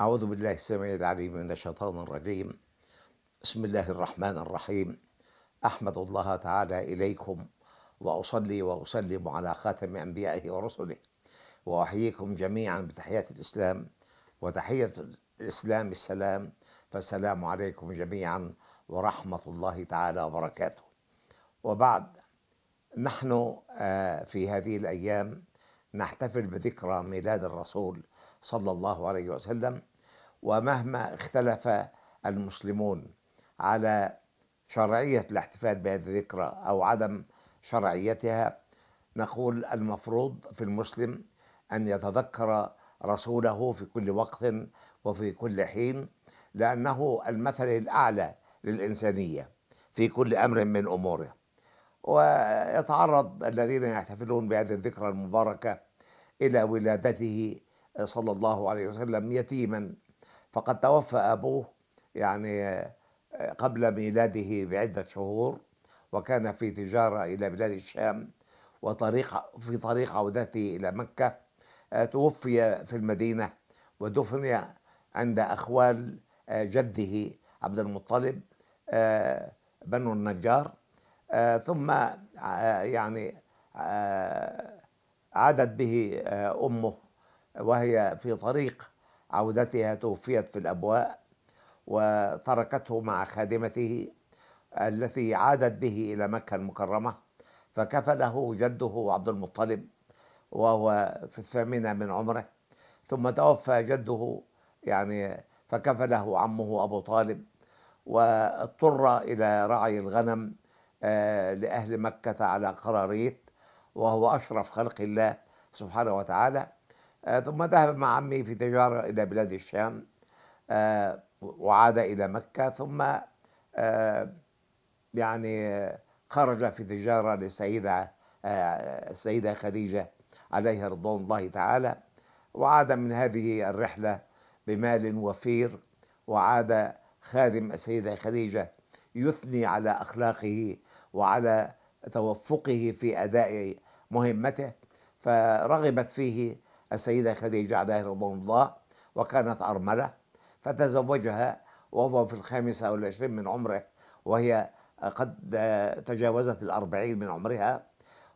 أعوذ بالله السميع العليم من الشيطان الرجيم بسم الله الرحمن الرحيم أحمد الله تعالى إليكم وأصلي وأسلم على خاتم أنبيائه ورسله وأحييكم جميعا بتحيات الإسلام وتحية الإسلام السلام فالسلام عليكم جميعا ورحمة الله تعالى وبركاته وبعد نحن آه، في هذه الأيام نحتفل بذكرى ميلاد الرسول صلى الله عليه وسلم ومهما اختلف المسلمون على شرعية الاحتفال بهذه الذكرى أو عدم شرعيتها نقول المفروض في المسلم أن يتذكر رسوله في كل وقت وفي كل حين لأنه المثل الأعلى للإنسانية في كل أمر من أموره ويتعرض الذين يحتفلون بهذه الذكرى المباركة إلى ولادته صلى الله عليه وسلم يتيما فقد توفى أبوه يعني قبل ميلاده بعدة شهور وكان في تجارة إلى بلاد الشام وطريق في طريق عودته إلى مكة آه، توفي في المدينة ودفن عند أخوال آه، جده عبد المطلب آه، بنو النجار ثم يعني عادت به أمه وهي في طريق عودتها توفيت في الأبواء وتركته مع خادمته التي عادت به إلى مكة المكرمة فكفله جده عبد المطلب وهو في الثامنة من عمره ثم توفى جده يعني فكفله عمه أبو طالب واضطر إلى رعي الغنم آه، لأهل مكة على قراريط وهو أشرف خلق الله سبحانه وتعالى آه، ثم ذهب مع عمي في تجارة إلى بلاد الشام آه، وعاد إلى مكة ثم آه، يعني خرج في تجارة للسيدة السيدة خديجة عليها رضوان الله تعالى وعاد من هذه الرحلة بمال وفير وعاد خادم السيدة خديجة يثني على أخلاقه وعلى توفقه في أداء مهمته فرغبت فيه السيدة خديجة عليها رضوان الله وكانت أرملة فتزوجها وهو في الخامسة والعشرين من عمره وهي قد تجاوزت الأربعين من عمرها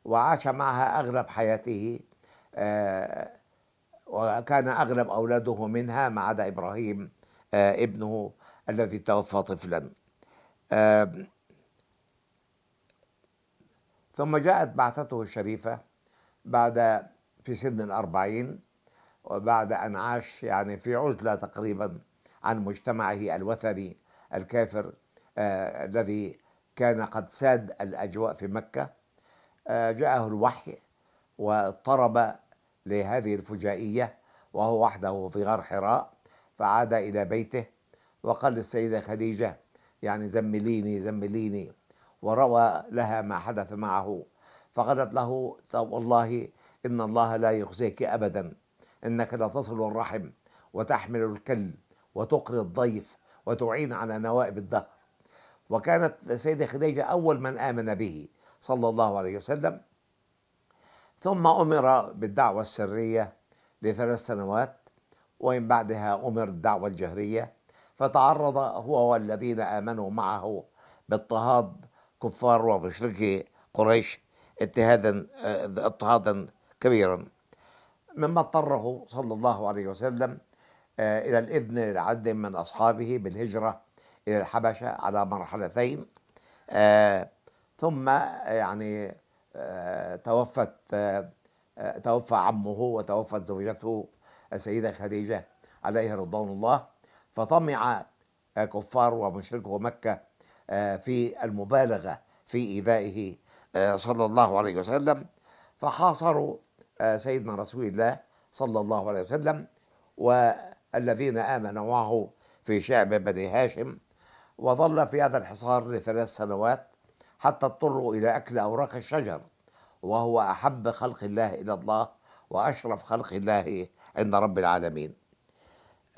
وعاش معها أغلب حياته آه، وكان أغلب أولاده منها ما عدا إبراهيم آه، ابنه الذي توفى طفلا آه، ثم جاءت بعثته الشريفة بعد في سن الأربعين وبعد أن عاش يعني في عزلة تقريبا عن مجتمعه الوثني الكافر آه الذي كان قد ساد الأجواء في مكة آه جاءه الوحي واضطرب لهذه الفجائية وهو وحده في غار حراء فعاد إلى بيته وقال للسيدة خديجة يعني زمليني زمليني وروى لها ما حدث معه فقالت له والله والله إن الله لا يخزيك أبدا إنك لتصل الرحم وتحمل الكل وتقري الضيف وتعين على نوائب الدهر وكانت سيدة خديجة أول من آمن به صلى الله عليه وسلم ثم أمر بالدعوة السرية لثلاث سنوات ومن بعدها أمر الدعوة الجهرية فتعرض هو والذين آمنوا معه باضطهاد كفار ومشركي قريش آه، اضطهادا اضطهادا كبيرا مما اضطره صلى الله عليه وسلم آه، إلى الإذن لعد من أصحابه بالهجرة إلى الحبشة على مرحلتين آه، ثم آه، يعني توفت توفى عمه وتوفت زوجته السيدة خديجة عليها رضوان الله فطمع كفار ومشركو مكة في المبالغة في إيذائه صلى الله عليه وسلم فحاصروا سيدنا رسول الله صلى الله عليه وسلم والذين آمنوا معه في شعب بني هاشم وظل في هذا الحصار لثلاث سنوات حتى اضطروا إلى أكل أوراق الشجر وهو أحب خلق الله إلى الله وأشرف خلق الله عند رب العالمين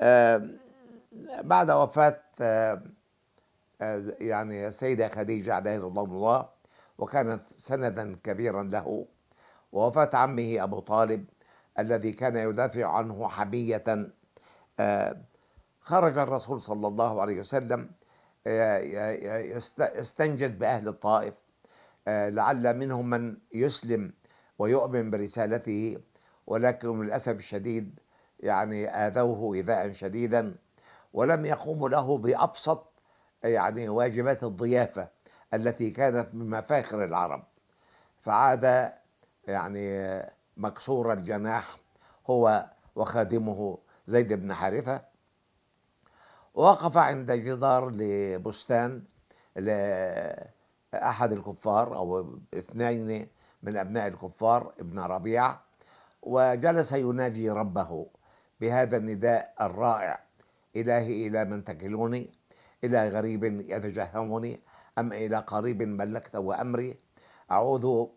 آه، بعد وفاة آه، آه، يعني السيدة خديجة عليه رضوان الله وكانت سندا كبيرا له ووفاة عمه أبو طالب الذي كان يدافع عنه حمية آه، خرج الرسول صلى الله عليه وسلم آه، يستنجد بأهل الطائف آه، لعل منهم من يسلم ويؤمن برسالته ولكن للأسف الشديد يعني آذوه إيذاء شديدا ولم يقوموا له بأبسط يعني واجبات الضيافة التي كانت من مفاخر العرب فعاد يعني مكسور الجناح هو وخادمه زيد بن حارثة وقف عند جدار لبستان لأحد الكفار أو اثنين من أبناء الكفار ابن ربيع وجلس يناجي ربه بهذا النداء الرائع إلهي إلى من تكلوني إلى غريب يتجهمني أم إلى قريب ملكته وأمري أعوذ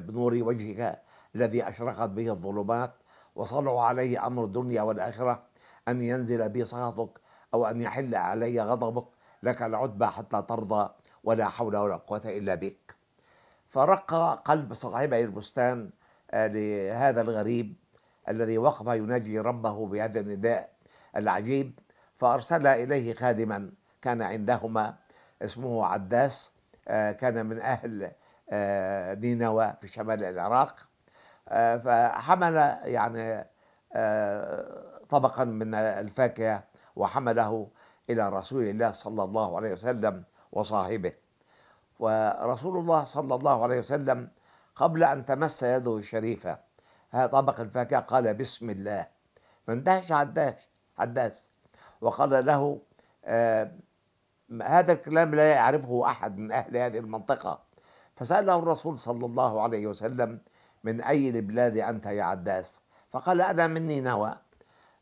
بنور وجهك الذي أشرقت به الظلمات وصلوا عليه أمر الدنيا والآخرة أن ينزل بي سخطك أو أن يحل علي غضبك لك العتبى حتى ترضى ولا حول ولا قوة إلا بك فرق قلب صاحبي البستان آه، لهذا الغريب الذي وقف يناجي ربه بهذا النداء العجيب فأرسل إليه خادما كان عندهما اسمه عداس آه، كان من أهل نينوى آه، في شمال العراق آه، فحمل يعني آه، طبقا من الفاكهة وحمله إلى رسول الله صلى الله عليه وسلم وصاحبه ورسول الله صلى الله عليه وسلم قبل أن تمس يده الشريفة هذا طبق الفاكهة قال بسم الله فاندهش عداش عداس وقال له آه هذا الكلام لا يعرفه أحد من أهل هذه المنطقة فسأله الرسول صلى الله عليه وسلم من أي البلاد أنت يا عداس فقال أنا مني نوى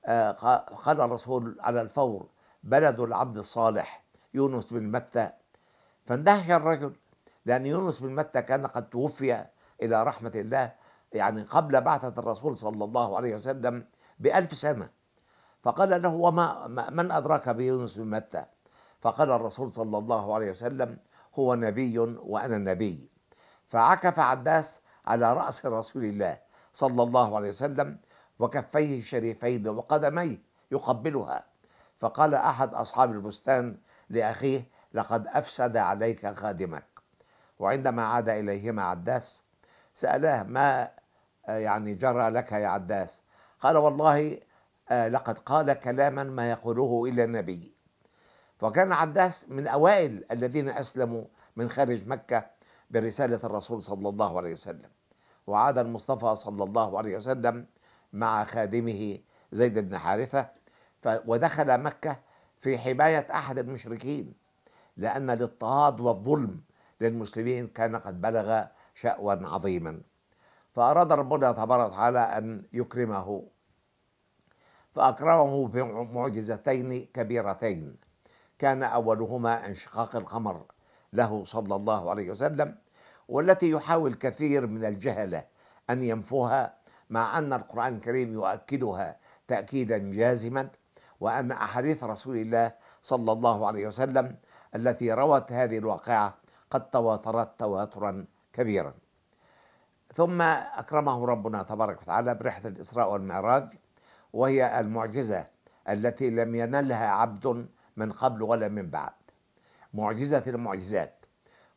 آه، قال الرسول على الفور بلد العبد الصالح يونس بن متى فاندهش الرجل لأن يونس بن متى كان قد توفي إلى رحمة الله يعني قبل بعثة الرسول صلى الله عليه وسلم بألف سنة فقال له وما من أدراك بيونس بن متى فقال الرسول صلى الله عليه وسلم هو نبي وأنا نبي فعكف عداس على رأس رسول الله صلى الله عليه وسلم وكفيه الشريفين وقدميه يقبلها فقال أحد أصحاب البستان لأخيه لقد أفسد عليك خادمك وعندما عاد إليهما عداس سألاه ما يعني جرى لك يا عداس قال والله آه، لقد قال كلاما ما يقوله إلا النبي فكان عداس من أوائل الذين أسلموا من خارج مكة برسالة الرسول صلى الله عليه وسلم وعاد المصطفى صلى الله عليه وسلم مع خادمه زيد بن حارثة ودخل مكة في حماية أحد المشركين لأن الاضطهاد والظلم للمسلمين كان قد بلغ شأوا عظيما فأراد ربنا تبارك وتعالى أن يكرمه فأكرمه بمعجزتين كبيرتين كان أولهما انشقاق القمر له صلى الله عليه وسلم والتي يحاول كثير من الجهلة أن ينفوها مع أن القرآن الكريم يؤكدها تأكيدا جازما وأن أحاديث رسول الله صلى الله عليه وسلم التي روت هذه الواقعة قد تواترت تواترا كبيرا ثم أكرمه ربنا تبارك وتعالى برحلة الإسراء والمعراج وهي المعجزة التي لم ينلها عبد من قبل ولا من بعد معجزة المعجزات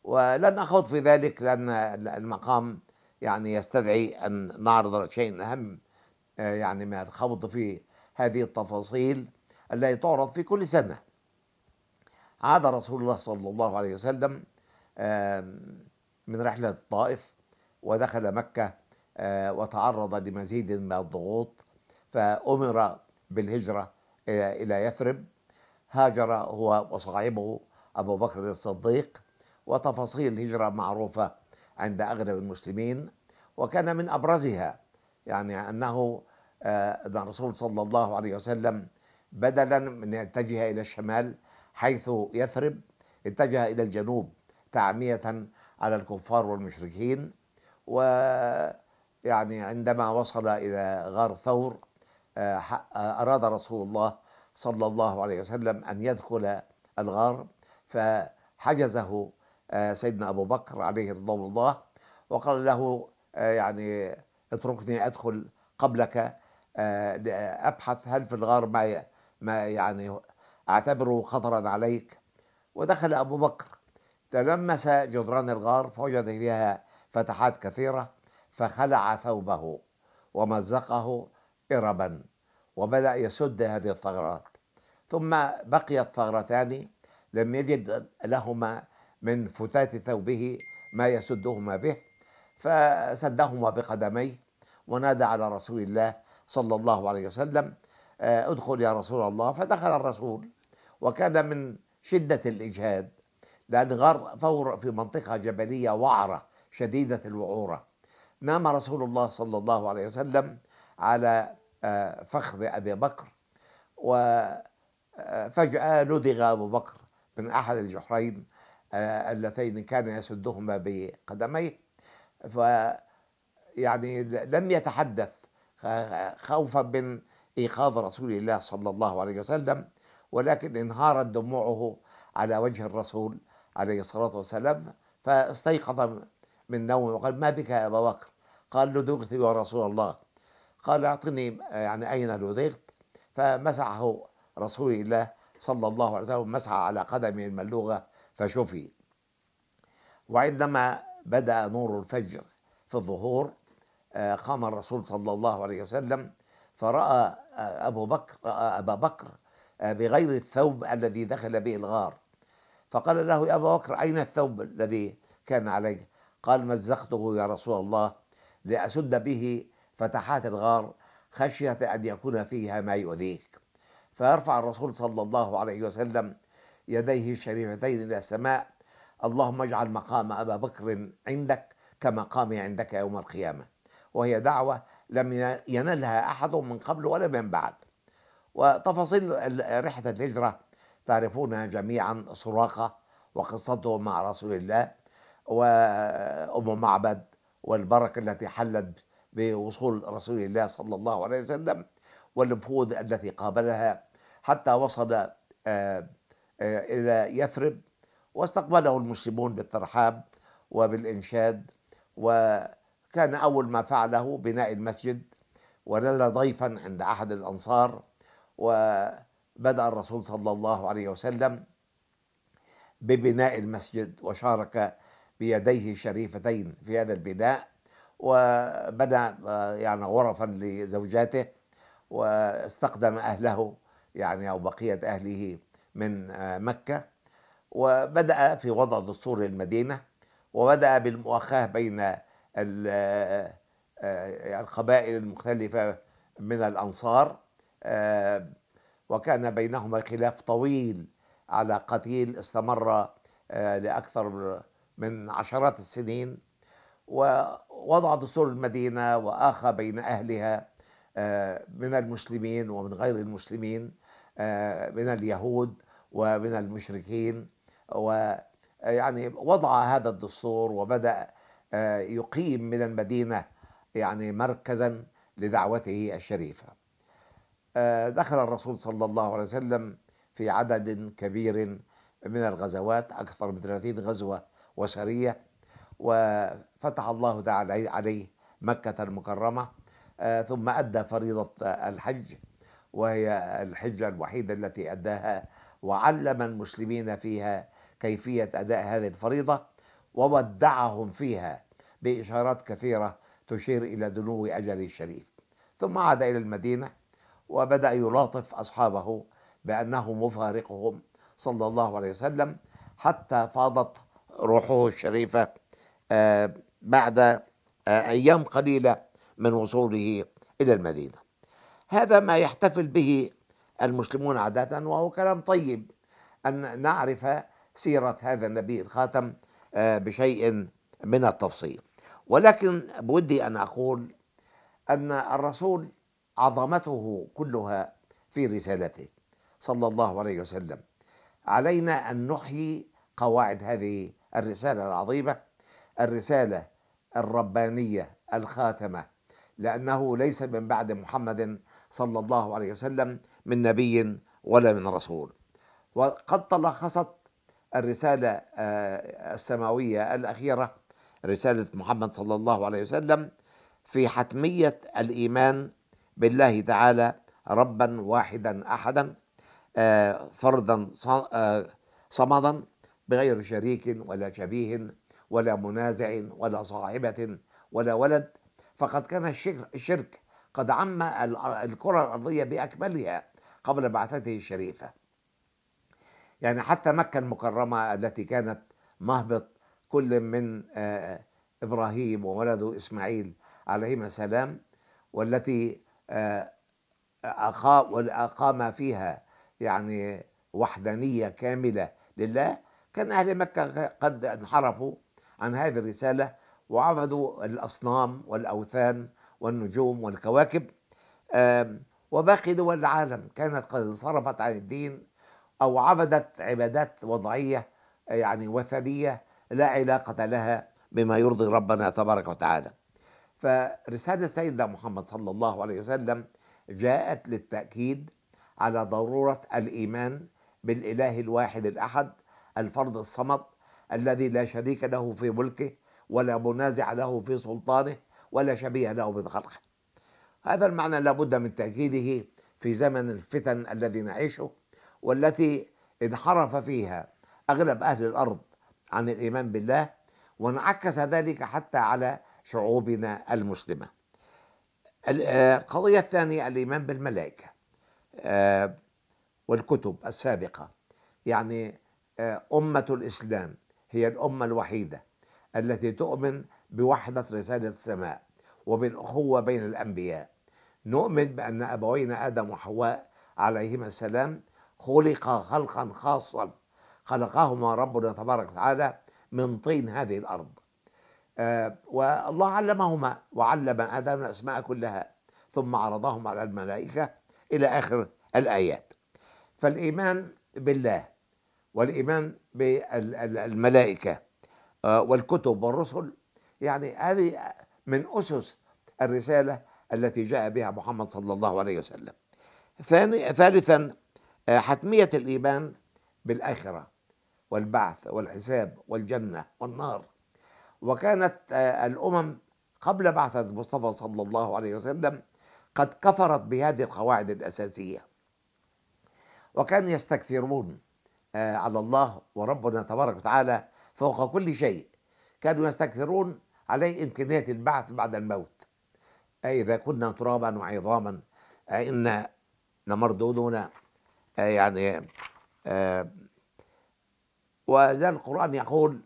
ولن أخوض في ذلك لأن المقام يعني يستدعي أن نعرض شيء أهم آه، يعني من الخوض في هذه التفاصيل التي تعرض في كل سنة عاد رسول الله صلى الله عليه وسلم آه، من رحلة الطائف ودخل مكة آه، وتعرض لمزيد من الضغوط فأمر بالهجرة إلى يثرب هاجر هو وصاحبه أبو بكر الصديق وتفاصيل الهجرة معروفة عند أغلب المسلمين وكان من أبرزها يعني أنه آه، أن الرسول صلى الله عليه وسلم بدلا من يتجه إلى الشمال حيث يثرب اتجه إلى الجنوب تعمية على الكفار والمشركين ويعني عندما وصل إلى غار ثور آه، آه، أراد رسول الله صلى الله عليه وسلم أن يدخل الغار فحجزه آه، سيدنا أبو بكر عليه رضوان الله وقال له آه، يعني اتركني أدخل قبلك آه، أبحث هل في الغار ما ما يعني أعتبره خطرا عليك ودخل أبو بكر تلمس جدران الغار فوجد فيها فتحات كثيرة فخلع ثوبه ومزقه إربا وبدأ يسد هذه الثغرات ثم بقيت ثغرتان لم يجد لهما من فتات ثوبه ما يسدهما به فسدهما بقدميه ونادى على رسول الله صلى الله عليه وسلم آه، ادخل يا رسول الله فدخل الرسول وكان من شدة الإجهاد لأن غار ثور في منطقة جبلية وعرة شديدة الوعورة نام رسول الله صلى الله عليه وسلم على فخذ أبي بكر وفجأة آه، لدغ أبو بكر من أحد الجحرين آه، اللتين كان يسدهما بقدميه ف يعني لم يتحدث خوفا من ايقاظ رسول الله صلى الله عليه وسلم ولكن انهارت دموعه على وجه الرسول عليه الصلاه والسلام فاستيقظ من نومه وقال ما بك يا ابا بكر؟ قال لدغت يا رسول الله قال اعطني آه، يعني اين لدغت فمسحه رسول الله صلى الله عليه وسلم مسح على قدمه الملوغه فشفي وعندما بدا نور الفجر في الظهور آه، قام الرسول صلى الله عليه وسلم فراى آه، ابو بكر راى ابا بكر بغير الثوب الذي دخل به الغار فقال له يا ابا بكر اين الثوب الذي كان عليه قال مزقته يا رسول الله لاسد به فتحات الغار خشية أن يكون فيها ما يؤذيك فيرفع الرسول صلى الله عليه وسلم يديه الشريفتين إلى السماء اللهم اجعل مقام أبا بكر عندك كمقامي عندك يوم القيامة وهي دعوة لم ينلها أحد من قبل ولا من بعد وتفاصيل رحلة الهجرة تعرفونها جميعا سراقة وقصته مع رسول الله وأم معبد والبركة التي حلت بوصول رسول الله صلى الله عليه وسلم والنفوذ التي قابلها حتى وصل آه، آه، إلى يثرب واستقبله المسلمون بالترحاب وبالإنشاد وكان أول ما فعله بناء المسجد ونال ضيفا عند أحد الأنصار وبدأ الرسول صلى الله عليه وسلم ببناء المسجد وشارك بيديه الشريفتين في هذا البناء وبنى آه، يعني غرفا لزوجاته واستقدم أهله يعني أو بقية أهله من آه، مكة وبدأ في وضع دستور المدينة وبدأ بالمؤاخاة بين آه، القبائل المختلفة من الأنصار وكان بينهما خلاف طويل على قتيل استمر لأكثر من عشرات السنين ووضع دستور المدينة وآخى بين أهلها آه، من المسلمين ومن غير المسلمين آه، من اليهود ومن المشركين ويعني وضع هذا الدستور وبدأ آه، يقيم من المدينة يعني مركزا لدعوته الشريفة دخل الرسول صلى الله عليه وسلم في عدد كبير من الغزوات أكثر من 30 غزوة وسرية وفتح الله تعالى عليه مكة المكرمة آه، ثم أدى فريضة الحج وهي الحجة الوحيدة التي أداها وعلم المسلمين فيها كيفية أداء هذه الفريضة وودعهم فيها بإشارات كثيرة تشير إلى دنو أجله الشريف ثم عاد إلى المدينة وبدأ يلاطف أصحابه بأنه مفارقهم صلى الله عليه وسلم حتى فاضت روحه الشريفة بعد آه، أيام قليلة من وصوله إلى المدينة هذا ما يحتفل به المسلمون عادة وهو كلام طيب أن نعرف سيرة هذا النبي الخاتم آه، بشيء من التفصيل ولكن بودي أن أقول أن الرسول عظمته كلها في رسالته صلى الله عليه وسلم علينا أن نحيي قواعد هذه الرسالة العظيمة الرسالة الربانية الخاتمة لأنه ليس من بعد محمد صلى الله عليه وسلم من نبي ولا من رسول وقد تلخصت الرسالة آه، السماوية الأخيرة رسالة محمد صلى الله عليه وسلم في حتمية الإيمان بالله تعالى ربا واحدا أحدا آه، فردا آه، صمدا بغير شريك ولا شبيه ولا منازع ولا صاحبة ولا ولد فقد كان الشرك قد عم الكرة الأرضية بأكملها قبل بعثته الشريفة يعني حتى مكة المكرمة التي كانت مهبط كل من آه، إبراهيم وولده إسماعيل عليهما السلام والتي آه، أقام فيها يعني وحدانية كاملة لله كان أهل مكة قد انحرفوا عن هذه الرسالة وعبدوا الأصنام والأوثان والنجوم والكواكب وباقي دول العالم كانت قد انصرفت عن الدين أو عبدت عبادات وضعية يعني وثنية لا علاقة لها بما يرضي ربنا تبارك وتعالى فرسالة سيدنا محمد صلى الله عليه وسلم جاءت للتأكيد على ضرورة الإيمان بالإله الواحد الأحد الفرد الصمد الذي لا شريك له في ملكه ولا منازع له في سلطانه ولا شبيه له من خلقه هذا المعنى لابد من تأكيده في زمن الفتن الذي نعيشه والتي انحرف فيها أغلب أهل الأرض عن الإيمان بالله وانعكس ذلك حتى على شعوبنا المسلمة آه، القضية الثانية الإيمان بالملائكة آه، والكتب السابقة يعني آه، أمة الإسلام هي الأمة الوحيدة التي تؤمن بوحدة رسالة السماء وبالأخوة بين الأنبياء نؤمن بأن أبوينا آدم وحواء عليهما السلام خلقا خلقا خاصا خلقهما ربنا تبارك وتعالى من طين هذه الأرض آه والله علمهما وعلم آدم الأسماء كلها ثم عرضهم على الملائكة إلى آخر الآيات فالإيمان بالله والايمان بالملائكه آه، والكتب والرسل يعني هذه من اسس الرساله التي جاء بها محمد صلى الله عليه وسلم ثاني ثالثا آه، حتميه الايمان بالاخره والبعث والحساب والجنه والنار وكانت آه، الامم قبل بعثه المصطفى صلى الله عليه وسلم قد كفرت بهذه القواعد الاساسيه وكان يستكثرون آه، على الله وربنا تبارك وتعالى فوق كل شيء كانوا يستكثرون عليه إمكانية البعث بعد الموت آه، إذا كنا ترابا وعظاما آه، إنا لمردودون يعني وذا القرآن يقول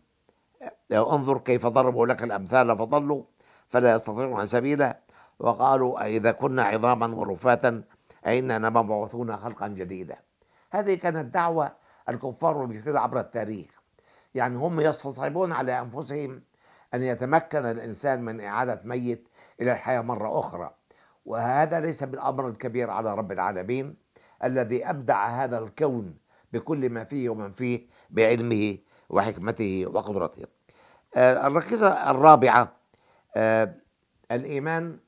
انظر كيف ضربوا لك الأمثال فضلوا فلا يستطيعون سبيلا وقالوا اذا كنا عظاما ورفاتا أئنا لمبعوثون خلقا جديدا هذه كانت دعوة الكفار والمشركين عبر التاريخ يعني هم يستصعبون على أنفسهم أن يتمكن الإنسان من إعادة ميت إلى الحياة مرة أخرى وهذا ليس بالأمر الكبير على رب العالمين الذي أبدع هذا الكون بكل ما فيه ومن فيه بعلمه وحكمته وقدرته آه، الركيزة الرابعة آه، الإيمان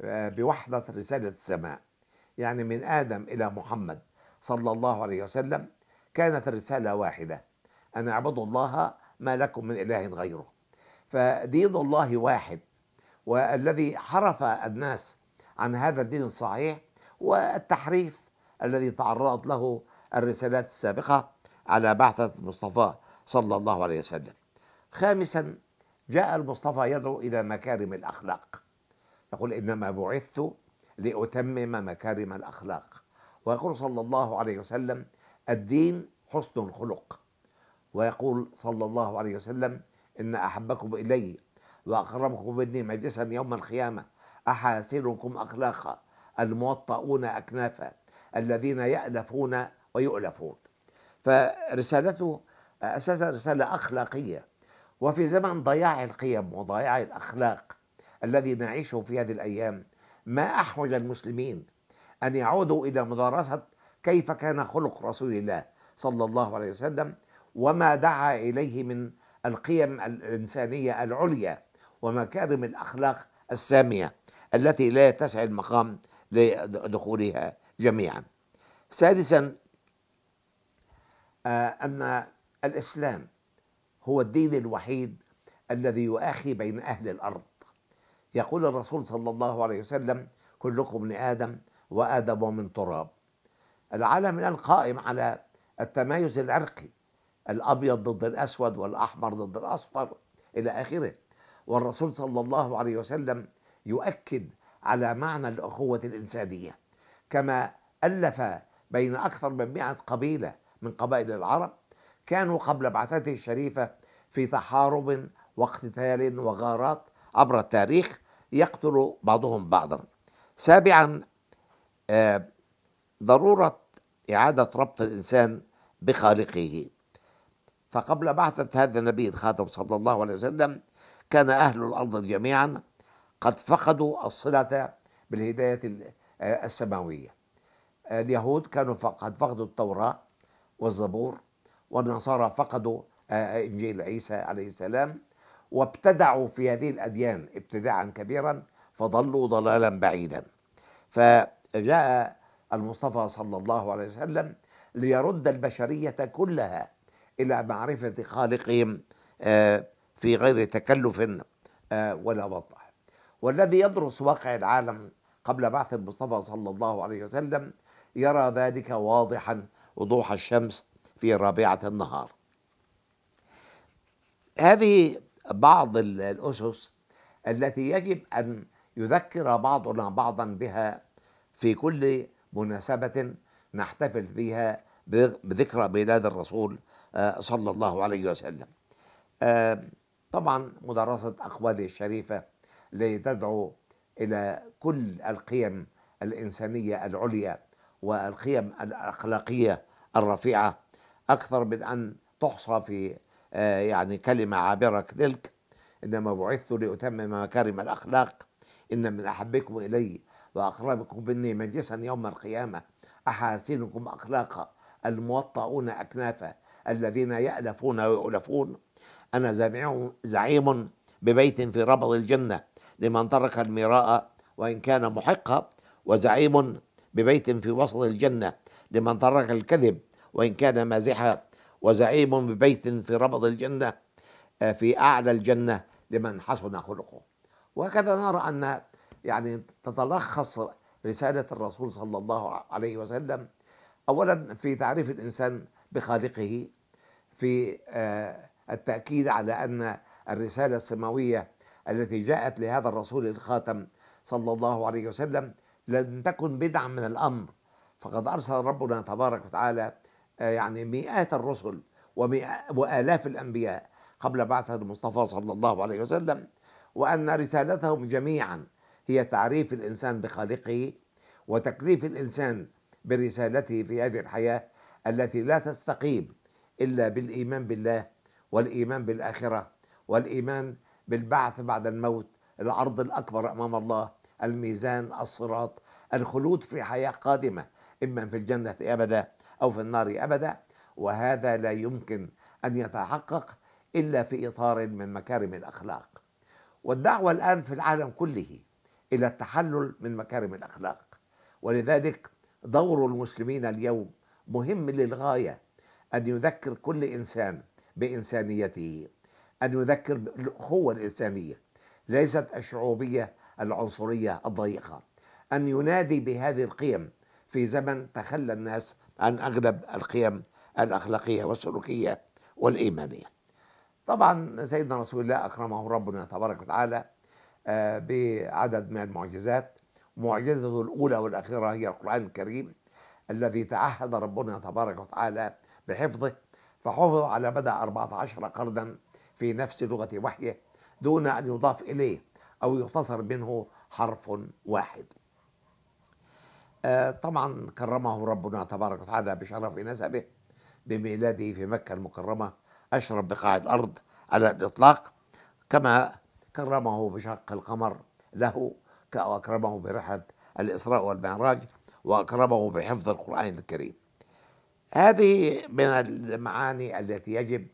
آه، بوحدة رسالة السماء يعني من آدم إلى محمد صلى الله عليه وسلم كانت الرسالة واحدة أن اعبدوا الله ما لكم من إله غيره فدين الله واحد والذي حرف الناس عن هذا الدين الصحيح والتحريف الذي تعرضت له الرسالات السابقة على بعثة المصطفى صلى الله عليه وسلم خامسا جاء المصطفى يدعو إلى مكارم الأخلاق يقول إنما بعثت لأتمم مكارم الأخلاق ويقول صلى الله عليه وسلم الدين حسن الخلق ويقول صلى الله عليه وسلم إن أحبكم إلي وأكرمكم مني مجلسا يوم القيامة أحاسنكم أخلاقا الموطؤون أكنافا الذين يألفون ويؤلفون فرسالته أساسا رسالة أخلاقية وفي زمن ضياع القيم وضياع الأخلاق الذي نعيشه في هذه الأيام ما أحوج المسلمين أن يعودوا إلى مدارسة كيف كان خلق رسول الله صلى الله عليه وسلم وما دعا اليه من القيم الانسانيه العليا ومكارم الاخلاق الساميه التي لا يتسع المقام لدخولها جميعا. سادسا آه، ان الاسلام هو الدين الوحيد الذي يؤاخي بين اهل الارض. يقول الرسول صلى الله عليه وسلم كلكم ابن ادم وادم من تراب العالم الآن قائم على التمايز العرقي الأبيض ضد الأسود والأحمر ضد الأصفر إلى آخره والرسول صلى الله عليه وسلم يؤكد على معنى الأخوة الإنسانية كما ألف بين أكثر من مئة قبيلة من قبائل العرب كانوا قبل بعثته الشريفة في تحارب واقتتال وغارات عبر التاريخ يقتل بعضهم بعضا سابعا آه ضروره اعاده ربط الانسان بخالقه فقبل بعثة هذا النبي الخاتم صلى الله عليه وسلم كان أهل الأرض جميعا قد فقدوا الصلة بالهداية آه، السماوية اليهود كانوا قد فقدوا التوراة والزبور والنصارى فقدوا آه، آه، إنجيل عيسى عليه السلام وابتدعوا في هذه الأديان ابتداعا كبيرا فضلوا ضلالا بعيدا فجاء المصطفى صلى الله عليه وسلم ليرد البشرية كلها إلى معرفة خالقهم آه، في غير تكلف آه، ولا وضع والذي يدرس واقع العالم قبل بعث المصطفى صلى الله عليه وسلم يرى ذلك واضحا وضوح الشمس في رابعة النهار هذه بعض الأسس التي يجب أن يذكر بعضنا بعضا بها في كل مناسبة نحتفل فيها بذكرى ميلاد الرسول آه، صلى الله عليه وسلم آه، طبعا مدرسة أقواله الشريفة لتدعو إلى كل القيم الإنسانية العليا والقيم الأخلاقية الرفيعة أكثر من أن تحصى في آه، يعني كلمة عابرة تلك إنما بعثت لأتمم مكارم الأخلاق إن من أحبكم إلي وأقربكم مني مجلسا يوم القيامة أحاسنكم أخلاقا الموطئون أكنافا الذين يألفون ويؤلفون أنا زعيم, زعيم ببيت في ربض الجنة لمن ترك المراء وإن كان محقا وزعيم ببيت في وسط الجنة لمن ترك الكذب وإن كان مازحا وزعيم ببيت في ربض الجنة آه، في أعلى الجنة لمن حسن خلقه وهكذا نرى أن يعني تتلخص رسالة الرسول صلى الله عليه وسلم أولا في تعريف الإنسان بخالقه في آه، التأكيد على أن الرسالة السماوية التي جاءت لهذا الرسول الخاتم صلى الله عليه وسلم لن تكن بدعا من الأمر فقد أرسل ربنا تبارك وتعالى آه، يعني مئات الرسل وآلاف الأنبياء قبل بعثة المصطفى صلى الله عليه وسلم وأن رسالتهم جميعا هي تعريف الانسان بخالقه وتكليف الانسان برسالته في هذه الحياه التي لا تستقيم الا بالايمان بالله والايمان بالاخره والايمان بالبعث بعد الموت العرض الاكبر امام الله الميزان الصراط الخلود في حياه قادمه اما في الجنه ابدا او في النار ابدا وهذا لا يمكن ان يتحقق الا في اطار من مكارم الاخلاق والدعوه الان في العالم كله الى التحلل من مكارم الاخلاق ولذلك دور المسلمين اليوم مهم للغايه ان يذكر كل انسان بانسانيته ان يذكر بالاخوه الانسانيه ليست الشعوبيه العنصريه الضيقه ان ينادي بهذه القيم في زمن تخلى الناس عن اغلب القيم الاخلاقيه والسلوكيه والايمانيه. طبعا سيدنا رسول الله اكرمه ربنا تبارك وتعالى آه، بعدد من المعجزات معجزته الأولى والأخيرة هي القرآن الكريم الذي تعهد ربنا تبارك وتعالى بحفظه فحفظ على مدى 14 قرنا في نفس لغة وحيه دون أن يضاف إليه أو يختصر منه حرف واحد آه، طبعا كرمه ربنا تبارك وتعالى بشرف نسبه بميلاده في مكة المكرمة أشرف بقاع الأرض على الإطلاق كما كرمه بشق القمر له وأكرمه برحلة الإسراء والمعراج وأكرمه بحفظ القرآن الكريم هذه من المعاني التي يجب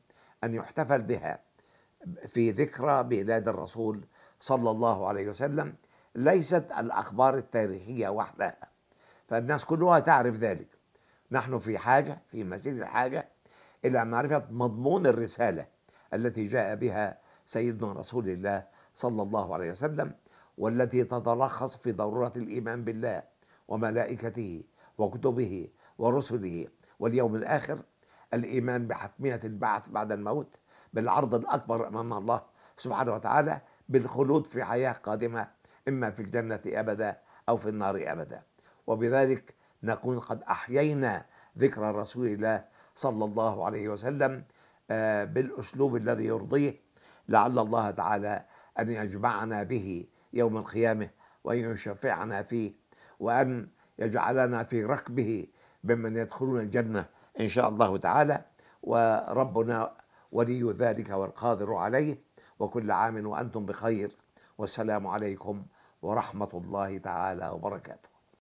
أن يحتفل بها في ذكرى ميلاد الرسول صلى الله عليه وسلم ليست الأخبار التاريخية وحدها فالناس كلها تعرف ذلك نحن في حاجة في مسجد الحاجة إلى معرفة مضمون الرسالة التي جاء بها سيدنا رسول الله صلى الله عليه وسلم والتي تتلخص في ضروره الايمان بالله وملائكته وكتبه ورسله واليوم الاخر الايمان بحتميه البعث بعد الموت بالعرض الاكبر امام الله سبحانه وتعالى بالخلود في حياه قادمه اما في الجنه ابدا او في النار ابدا وبذلك نكون قد احيينا ذكرى رسول الله صلى الله عليه وسلم آه، بالاسلوب الذي يرضيه لعل الله تعالى أن يجمعنا به يوم القيامة وأن يشفعنا فيه وأن يجعلنا في ركبه ممن يدخلون الجنة إن شاء الله تعالى وربنا ولي ذلك والقادر عليه وكل عام وأنتم بخير والسلام عليكم ورحمة الله تعالى وبركاته